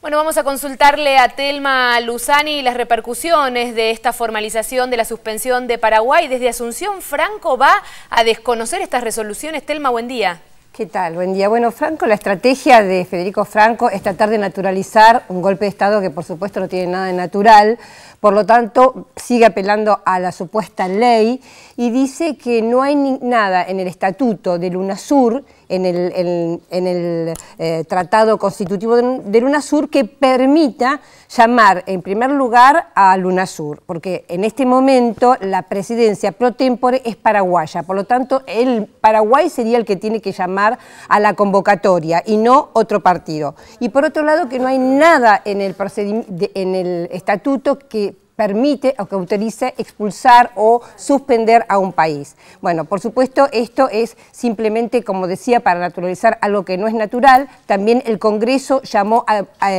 Bueno, vamos a consultarle a Telma Luzani las repercusiones de esta formalización de la suspensión de Paraguay. Desde Asunción, Franco va a desconocer estas resoluciones. Telma, buen día. ¿Qué tal? Buen día. Bueno, Franco, la estrategia de Federico Franco es tratar de naturalizar un golpe de Estado que por supuesto no tiene nada de natural, por lo tanto sigue apelando a la supuesta ley y dice que no hay nada en el estatuto de Lunasur en el, eh, Tratado Constitutivo de LUNASUR, que permita llamar en primer lugar a LUNASUR, porque en este momento la presidencia pro tempore es paraguaya, por lo tanto el Paraguay sería el que tiene que llamar a la convocatoria y no otro partido. Y por otro lado que no hay nada en el, en el estatuto que permite o que autorice expulsar o suspender a un país. Bueno, por supuesto, esto es simplemente, como decía, para naturalizar algo que no es natural. También el Congreso llamó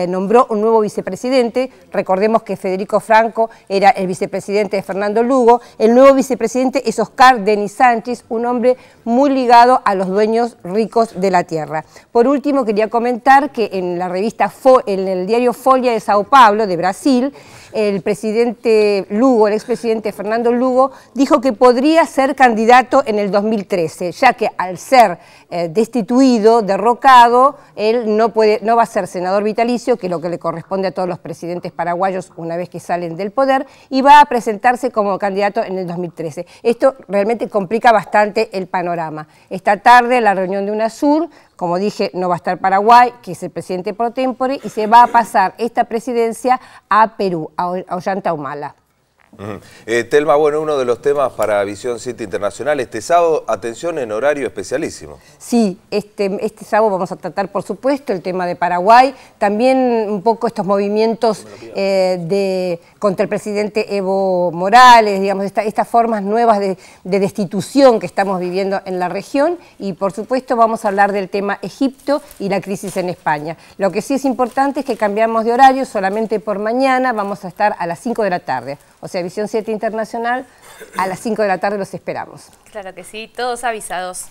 nombró un nuevo vicepresidente. Recordemos que Federico Franco era el vicepresidente de Fernando Lugo. El nuevo vicepresidente es Oscar Denis Sánchez, un hombre muy ligado a los dueños ricos de la tierra. Por último, quería comentar que en la revista, Fo, en el diario Folia de Sao Paulo, de Brasil, el presidente Lugo, el expresidente Fernando Lugo, dijo que podría ser candidato en el 2013, ya que al ser eh, destituido, derrocado, él no, puede, no va a ser senador vitalicio, que es lo que le corresponde a todos los presidentes paraguayos una vez que salen del poder, y va a presentarse como candidato en el 2013. Esto realmente complica bastante el panorama. Esta tarde la reunión de UNASUR, como dije, no va a estar Paraguay, que es el presidente pro tempore, y se va a pasar esta presidencia a Perú. Ollanta umala eh, Telma, bueno, uno de los temas para Visión 7 Internacional, este sábado, atención en horario especialísimo. Sí, este, este, sábado vamos a tratar, por supuesto, el tema de Paraguay, también un poco estos movimientos eh, de, contra el presidente Evo Morales, digamos, estas formas nuevas de, de, destitución que estamos viviendo en la región y, por supuesto, vamos a hablar del tema Egipto y la crisis en España. Lo que sí es importante es que cambiamos de horario solamente por mañana, vamos a estar a las 5 de la tarde. O sea, Visión 7 Internacional, a las 5 de la tarde los esperamos. Claro que sí, todos avisados.